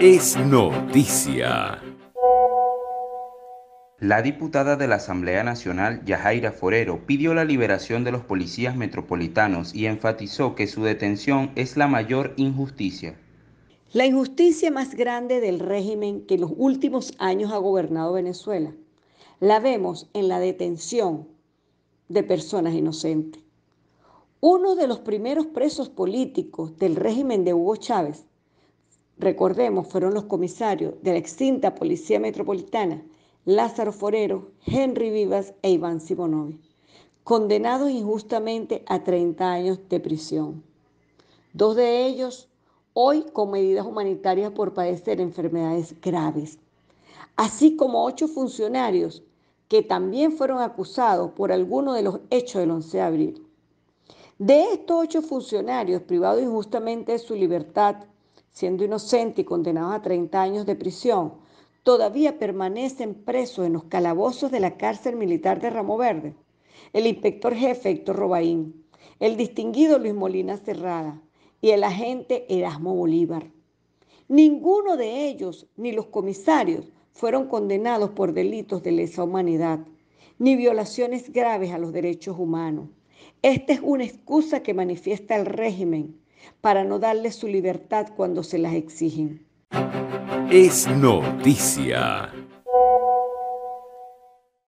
Es noticia. La diputada de la Asamblea Nacional, Yajaira Forero, pidió la liberación de los policías metropolitanos y enfatizó que su detención es la mayor injusticia. La injusticia más grande del régimen que en los últimos años ha gobernado Venezuela la vemos en la detención de personas inocentes. Uno de los primeros presos políticos del régimen de Hugo Chávez recordemos, fueron los comisarios de la extinta Policía Metropolitana, Lázaro Forero, Henry Vivas e Iván Simonovi, condenados injustamente a 30 años de prisión. Dos de ellos hoy con medidas humanitarias por padecer enfermedades graves, así como ocho funcionarios que también fueron acusados por alguno de los hechos del 11 de abril. De estos ocho funcionarios privados injustamente de su libertad siendo inocente y condenado a 30 años de prisión, todavía permanecen presos en los calabozos de la cárcel militar de Ramo Verde. El inspector jefe Héctor Robaín, el distinguido Luis Molina Cerrada y el agente Erasmo Bolívar. Ninguno de ellos, ni los comisarios, fueron condenados por delitos de lesa humanidad, ni violaciones graves a los derechos humanos. Esta es una excusa que manifiesta el régimen para no darles su libertad cuando se las exigen. Es noticia.